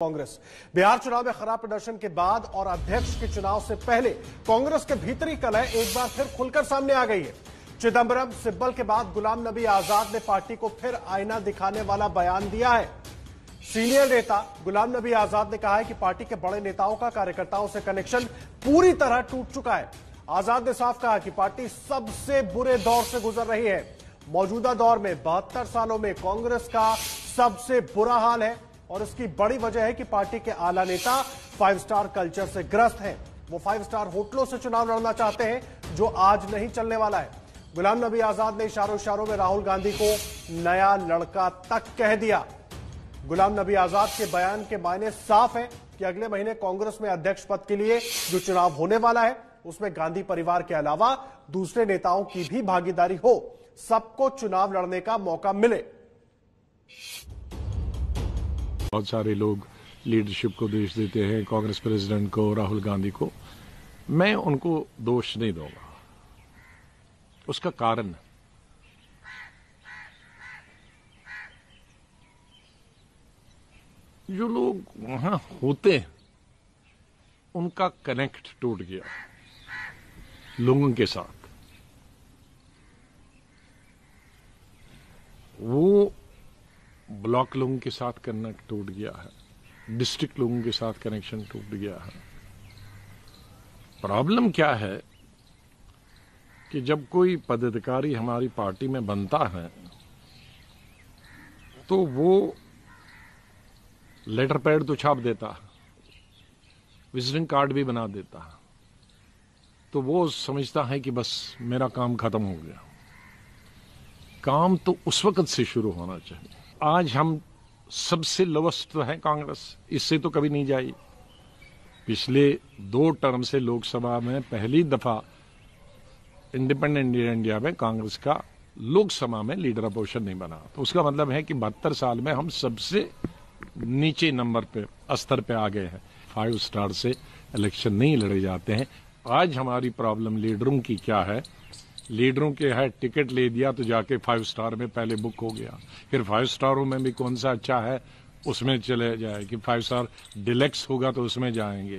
कांग्रेस बिहार चुनाव में खराब प्रदर्शन के बाद और अध्यक्ष के चुनाव से पहले कांग्रेस के भीतरी कलह एक बार फिर खुलकर सामने आ गई है चिदम्बरम सिब्बल के बाद गुलाम नबी आजाद ने पार्टी को फिर आईना दिखाने वाला बयान दिया है सीनियर नेता गुलाम नबी आजाद ने कहा है कि पार्टी के बड़े नेताओं का कार्यकर्ताओं से कनेक्शन पूरी तरह टूट चुका है आजाद ने साफ कहा कि पार्टी सबसे बुरे दौर से गुजर रही है मौजूदा दौर में बहत्तर सालों में कांग्रेस का सबसे बुरा हाल है और उसकी बड़ी वजह है कि पार्टी के आला नेता फाइव स्टार कल्चर से ग्रस्त हैं वो फाइव स्टार होटलों से चुनाव लड़ना चाहते हैं जो आज नहीं चलने वाला है गुलाम नबी आजाद ने इशारों इशारों में राहुल गांधी को नया लड़का तक कह दिया गुलाम नबी आजाद के बयान के मायने साफ है कि अगले महीने कांग्रेस में अध्यक्ष पद के लिए जो चुनाव होने वाला है उसमें गांधी परिवार के अलावा दूसरे नेताओं की भी भागीदारी हो सबको चुनाव लड़ने का मौका मिले बहुत सारे लोग लीडरशिप को दोष देते हैं कांग्रेस प्रेसिडेंट को राहुल गांधी को मैं उनको दोष नहीं दूंगा उसका कारण जो लोग वहां होते हैं उनका कनेक्ट टूट गया लोगों के साथ वो ब्लॉक लोगों के साथ कनेक्ट टूट गया है डिस्ट्रिक्ट लोगों के साथ कनेक्शन टूट गया है प्रॉब्लम क्या है कि जब कोई पदाधिकारी हमारी पार्टी में बनता है तो वो लेटर पैड तो छाप देता है विजिटिंग कार्ड भी बना देता है तो वो समझता है कि बस मेरा काम खत्म हो गया काम तो उस वक़्त से शुरू होना चाहिए आज हम सबसे लवस्ट तो है कांग्रेस इससे तो कभी नहीं जाए पिछले दो टर्म से लोकसभा में पहली दफा इंडिपेंडेंट इंडिया में कांग्रेस का लोकसभा में लीडर अपोजिशन नहीं बना तो उसका मतलब है कि बहत्तर साल में हम सबसे नीचे नंबर पे स्तर पे आ गए हैं फाइव स्टार से इलेक्शन नहीं लड़े जाते हैं आज हमारी प्रॉब्लम लीडरों की क्या है लीडरों के है टिकट ले दिया तो जाके फाइव स्टार में पहले बुक हो गया फिर फाइव स्टारों में भी कौन सा अच्छा है उसमें चले जाए कि फाइव स्टार डिलेक्स होगा तो उसमें जाएंगे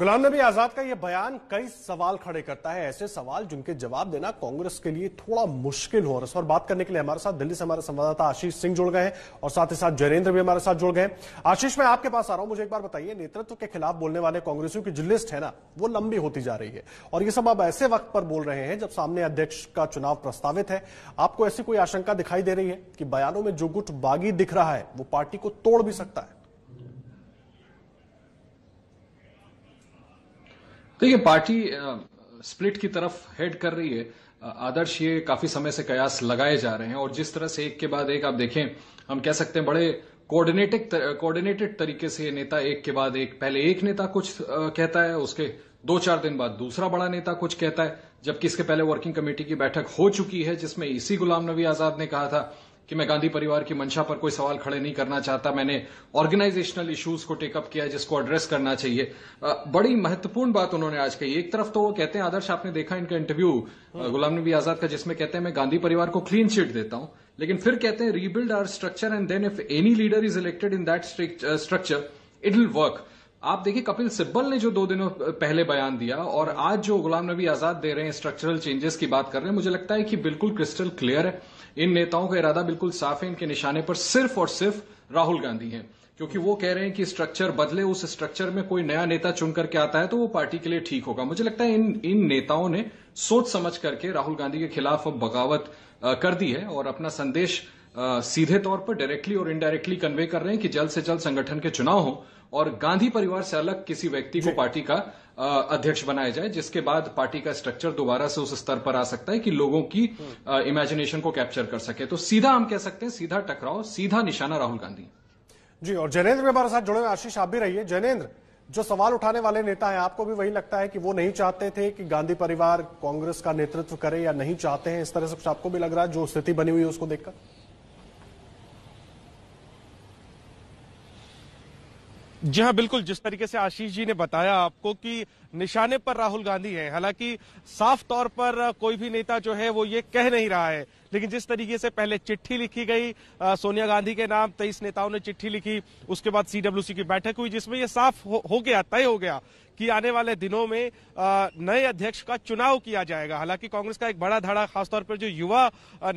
गुलाम नबी आजाद का यह बयान कई सवाल खड़े करता है ऐसे सवाल जिनके जवाब देना कांग्रेस के लिए थोड़ा मुश्किल हो रहा है और बात करने के लिए हमारे साथ दिल्ली से हमारे संवाददाता आशीष सिंह जुड़ गए हैं और साथ ही साथ जयरेंद्र भी हमारे साथ जुड़ गए आशीष मैं आपके पास आ रहा हूं मुझे एक बार बताइए नेतृत्व के खिलाफ बोलने वाले कांग्रेसियों की जो लिस्ट है ना वो लंबी होती जा रही है और ये सब आप ऐसे वक्त पर बोल रहे हैं जब सामने अध्यक्ष का चुनाव प्रस्तावित है आपको ऐसी कोई आशंका दिखाई दे रही है कि बयानों में जो गुट बागी दिख रहा है वो पार्टी को तोड़ भी सकता है देखिए तो पार्टी स्प्लिट की तरफ हेड कर रही है आदर्श ये काफी समय से कयास लगाए जा रहे हैं और जिस तरह से एक के बाद एक आप देखें हम कह सकते हैं बड़े कोऑर्डिनेटेड कोऑर्डिनेटेड तरीके से नेता एक के बाद एक पहले एक नेता कुछ कहता है उसके दो चार दिन बाद दूसरा बड़ा नेता कुछ कहता है जबकि इसके पहले वर्किंग कमेटी की बैठक हो चुकी है जिसमें इसी गुलाम नबी आजाद ने कहा था कि मैं गांधी परिवार की मंशा पर कोई सवाल खड़े नहीं करना चाहता मैंने ऑर्गेनाइजेशनल इश्यूज को टेकअप किया जिसको एड्रेस करना चाहिए बड़ी महत्वपूर्ण बात उन्होंने आज कही एक तरफ तो वो कहते हैं आदर्श आपने देखा इनका इंटरव्यू गुलाम नबी आजाद का जिसमें कहते हैं मैं गांधी परिवार को क्लीन चिट देता हूं लेकिन फिर कहते हैं rebuild our structure and then if any leader is elected in that structure it will work आप देखिए कपिल सिब्बल ने जो दो दिनों पहले बयान दिया और आज जो गुलाम नबी आजाद दे रहे हैं स्ट्रक्चरल चेंजेस की बात कर रहे हैं मुझे लगता है कि बिल्कुल क्रिस्टल क्लियर है इन नेताओं का इरादा बिल्कुल साफ है इनके निशाने पर सिर्फ और सिर्फ राहुल गांधी हैं क्योंकि वो कह रहे हैं कि स्ट्रक्चर बदले उस स्ट्रक्चर में कोई नया नेता चुन करके आता है तो वो पार्टी के लिए ठीक होगा मुझे लगता है इन इन नेताओं ने सोच समझ करके राहुल गांधी के खिलाफ अब बगावत कर दी है और अपना संदेश सीधे तौर पर डायरेक्टली और इनडायरेक्टली कन्वे कर रहे हैं कि जल्द से जल्द संगठन के चुनाव हो और गांधी परिवार से अलग किसी व्यक्ति को पार्टी का अध्यक्ष बनाया जाए जिसके बाद पार्टी का स्ट्रक्चर दोबारा से उस स्तर पर आ सकता है कि लोगों की इमेजिनेशन को कैप्चर कर सके तो सीधा हम कह सकते हैं सीधा टकराव सीधा निशाना राहुल गांधी जी और जैनेन्द्र भी हमारे साथ जुड़े हुए आशीष आप भी रहिए जैनेन्द्र जो सवाल उठाने वाले नेता हैं आपको भी वही लगता है कि वो नहीं चाहते थे कि गांधी परिवार कांग्रेस का नेतृत्व करे या नहीं चाहते हैं इस तरह से कुछ आपको भी लग रहा है जो स्थिति बनी हुई है उसको देखकर जी हाँ बिल्कुल जिस तरीके से आशीष जी ने बताया आपको कि निशाने पर राहुल गांधी हैं हालांकि साफ तौर पर कोई भी नेता जो है वो ये कह नहीं रहा है लेकिन जिस तरीके से पहले चिट्ठी लिखी गई आ, सोनिया गांधी के नाम तेईस नेताओं ने चिट्ठी लिखी उसके बाद सीडब्ल्यूसी की बैठक हुई जिसमें ये साफ हो, हो गया तय हो गया कि आने वाले दिनों में नए अध्यक्ष का चुनाव किया जाएगा हालांकि कांग्रेस का एक बड़ा धड़ा खासतौर पर जो युवा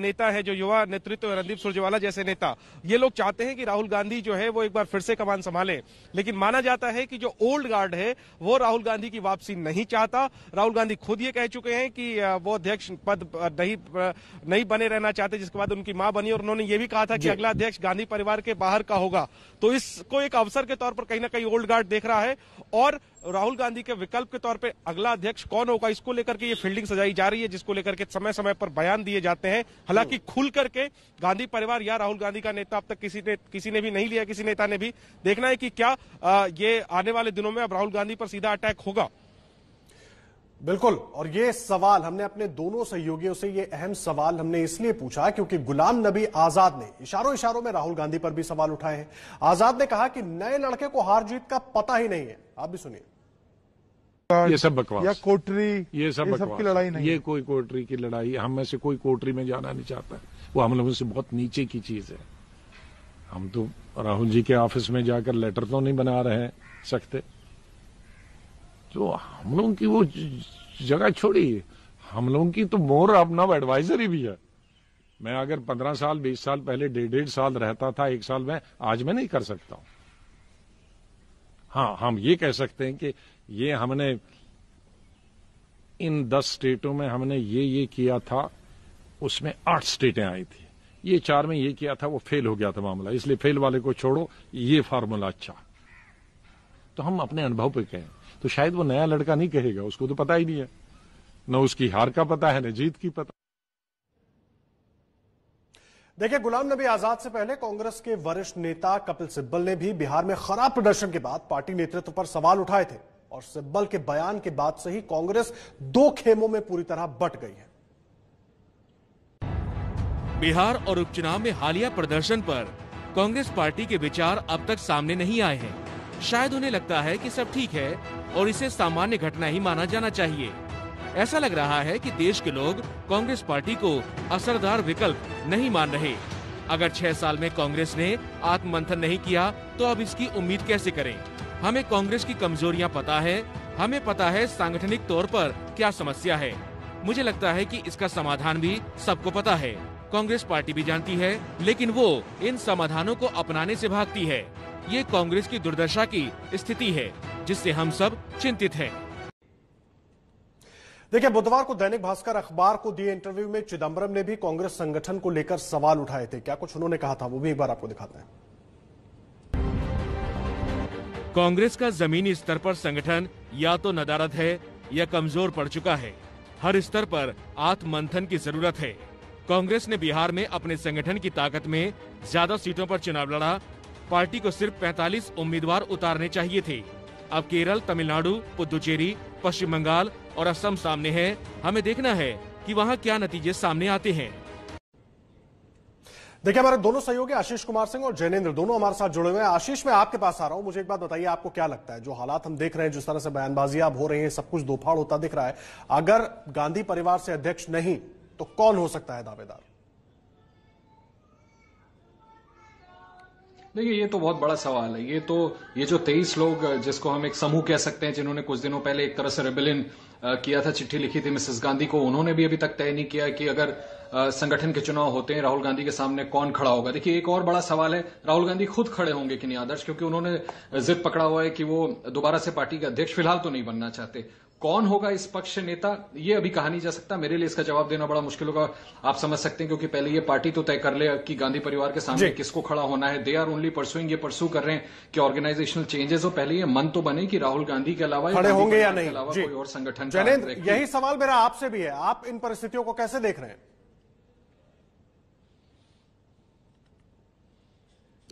नेता है जो युवा नेतृत्व रणदीप सुरजेवाला जैसे नेता ये लोग चाहते हैं कि राहुल गांधी जो है वो एक बार फिर से कमान संभाले लेकिन माना जाता है कि जो ओल्ड गार्ड है वो राहुल गांधी की वापसी नहीं चाहता राहुल गांधी खुद ये कह चुके हैं कि वो अध्यक्ष पद नहीं नहीं बने रहना चाहते जिसके बाद उनकी मां बनी और उन्होंने ये भी कहा था कि अगला अध्यक्ष गांधी परिवार के बाहर का होगा तो इसको एक अवसर के तौर पर कहीं ना कहीं ओल्ड गार्ड देख रहा है और राहुल गांधी के विकल्प के तौर पे अगला अध्यक्ष कौन होगा इसको लेकर के ये फील्डिंग सजाई जा रही है जिसको लेकर के समय समय पर बयान दिए जाते हैं हालांकि हम्म। खुल करके गांधी परिवार या राहुल गांधी का नेता अब तक किसी ने किसी ने भी नहीं लिया किसी नेता ने भी देखना है कि क्या आ, ये आने वाले दिनों में अब राहुल गांधी पर सीधा अटैक होगा बिल्कुल और ये सवाल हमने अपने दोनों सहयोगियों से ये अहम सवाल हमने इसलिए पूछा क्योंकि गुलाम नबी आजाद ने इशारों इशारों में राहुल गांधी पर भी सवाल उठाए हैं आजाद ने कहा कि नए लड़के को हार जीत का पता ही नहीं है आप भी सुनिए काट ये सब बकवास या कोटरी ये सब ये सब की लड़ाई नहीं ये कोई कोटरी की लड़ाई हम में से कोई कोटरी में जाना नहीं चाहता वो हम लोगों से बहुत नीचे की चीज है हम तो राहुल जी के ऑफिस में जाकर लेटर तो नहीं बना रहे सकते तो हम लोगों की वो जगह छोड़ी हम लोगों की तो मोर अब नाव एडवाइजरी भी है मैं अगर पंद्रह साल बीस साल पहले डेढ़ डेढ़ साल रहता था एक साल में आज मैं नहीं कर सकता हूं हाँ हम ये कह सकते हैं कि ये हमने इन दस स्टेटों में हमने ये ये किया था उसमें आठ स्टेटें आई थी ये चार में ये किया था वो फेल हो गया था मामला इसलिए फेल वाले को छोड़ो ये फार्मूला अच्छा तो हम अपने अनुभव पे कहें तो शायद वो नया लड़का नहीं कहेगा उसको तो पता ही नहीं है न उसकी हार का पता है न जीत की पता देखिए गुलाम नबी आजाद से पहले कांग्रेस के वरिष्ठ नेता कपिल सिब्बल ने भी बिहार में खराब प्रदर्शन के बाद पार्टी नेतृत्व पर सवाल उठाए थे और सिब्बल के बयान के बाद से ही कांग्रेस दो खेमों में पूरी तरह बट गई है बिहार और उपचुनाव में हालिया प्रदर्शन पर कांग्रेस पार्टी के विचार अब तक सामने नहीं आए हैं शायद उन्हें लगता है कि सब ठीक है और इसे सामान्य घटना ही माना जाना चाहिए ऐसा लग रहा है कि देश के लोग कांग्रेस पार्टी को असरदार विकल्प नहीं मान रहे अगर छह साल में कांग्रेस ने आत्ममंथन नहीं किया तो अब इसकी उम्मीद कैसे करें हमें कांग्रेस की कमजोरियां पता है हमें पता है सांगठनिक तौर पर क्या समस्या है मुझे लगता है कि इसका समाधान भी सबको पता है कांग्रेस पार्टी भी जानती है लेकिन वो इन समाधानों को अपनाने से भागती है ये कांग्रेस की दुर्दशा की स्थिति है जिससे हम सब चिंतित हैं। देखिए बुधवार को दैनिक भास्कर अखबार को दिए इंटरव्यू में चिदम्बरम ने भी कांग्रेस संगठन को लेकर सवाल उठाए थे क्या कुछ उन्होंने कहा था वो भी एक बार आपको दिखाते हैं कांग्रेस का जमीनी स्तर पर संगठन या तो नदारद है या कमजोर पड़ चुका है हर स्तर पर आत्ममंथन की जरूरत है कांग्रेस ने बिहार में अपने संगठन की ताकत में ज्यादा सीटों पर चुनाव लड़ा पार्टी को सिर्फ 45 उम्मीदवार उतारने चाहिए थे अब केरल तमिलनाडु पुदुचेरी पश्चिम बंगाल और असम सामने है हमें देखना है कि वहाँ क्या नतीजे सामने आते हैं देखिए हमारे दोनों सहयोगी आशीष कुमार सिंह और जैनेन्द्र दोनों हमारे साथ जुड़े हुए हैं आशीष मैं आपके पास आ रहा हूं मुझे एक बात बताइए आपको क्या लगता है जो हालात हम देख रहे हैं जिस तरह से बयानबाजी अब हो रही है सब कुछ दोफाड़ होता दिख रहा है अगर गांधी परिवार से अध्यक्ष नहीं तो कौन हो सकता है दावेदार देखिए ये तो बहुत बड़ा सवाल है ये तो ये जो तेईस लोग जिसको हम एक समूह कह सकते हैं जिन्होंने कुछ दिनों पहले एक तरह से रेबेलियन किया था चिट्ठी लिखी थी मिसेस गांधी को उन्होंने भी अभी तक तय नहीं किया कि अगर संगठन के चुनाव होते हैं राहुल गांधी के सामने कौन खड़ा होगा देखिए एक और बड़ा सवाल है राहुल गांधी खुद खड़े होंगे कि नहीं आदर्श क्योंकि उन्होंने जिद पकड़ा हुआ है कि वो दोबारा से पार्टी के अध्यक्ष फिलहाल तो नहीं बनना चाहते कौन होगा इस पक्ष नेता ये अभी कहा नहीं जा सकता मेरे लिए इसका जवाब देना बड़ा मुश्किल होगा आप समझ सकते हैं क्योंकि पहले ये पार्टी तो तय कर ले कि गांधी परिवार के सामने किसको खड़ा होना है दे आर ओनली परसुइंग ये परसू कर रहे हैं कि ऑर्गेनाइजेशनल चेंजेस हो पहले ये मन तो बने कि राहुल गांधी के अलावा खड़े होंगे या नहीं अलावा कोई और संगठन यही सवाल मेरा आपसे भी है आप इन परिस्थितियों को कैसे देख रहे हैं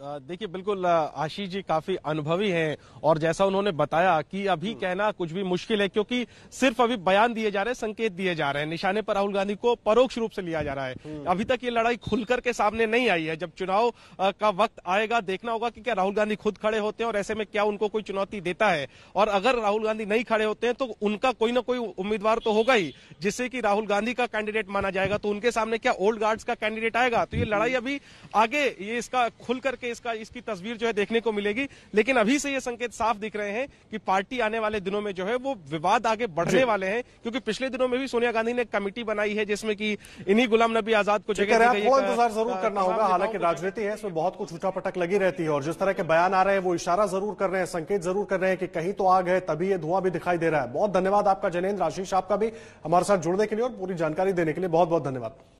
देखिए बिल्कुल आशीष जी काफी अनुभवी हैं और जैसा उन्होंने बताया कि अभी हम्म। कहना कुछ भी मुश्किल है क्योंकि सिर्फ अभी बयान दिए जा रहे हैं संकेत दिए जा रहे हैं निशाने पर राहुल गांधी को परोक्ष रूप से लिया जा रहा है हम्म। अभी तक ये लड़ाई खुलकर के सामने नहीं आई है जब चुनाव का वक्त आएगा देखना होगा कि क्या राहुल गांधी खुद खड़े होते हैं और ऐसे में क्या उनको कोई चुनौती देता है और अगर राहुल गांधी नहीं खड़े होते हैं तो उनका कोई ना कोई उम्मीदवार तो होगा ही जिससे कि राहुल गांधी का कैंडिडेट माना जाएगा तो उनके सामने क्या ओल्ड गार्ड्स का कैंडिडेट आएगा तो ये हम्म। लड़ाई अभी आगे ये इसका खुल करके इसका इसकी तस्वीर जो है देखने को मिलेगी लेकिन अभी से ये संकेत साफ दिख रहे हैं कि पार्टी आने वाले दिनों में जो है वो विवाद आगे बढ़ने वाले हैं क्योंकि पिछले दिनों में भी सोनिया गांधी ने कमेटी बनाई है जिसमें कि इन्हीं गुलाम नबी आजाद को जगह इंतजार जरूर करना होगा हालांकि राजनीति है इसमें बहुत कुछ उठा पटक लगी रहती है और जिस तरह के बयान आ रहे हैं वो इशारा जरूर कर रहे हैं संकेत जरूर कर रहे हैं कि कहीं तो आग है तभी यह धुआं भी दिखाई दे रहा है बहुत धन्यवाद आपका जनेन्द्र आशीष आपका भी हमारे साथ जुड़ने के लिए और पूरी जानकारी देने के लिए बहुत बहुत धन्यवाद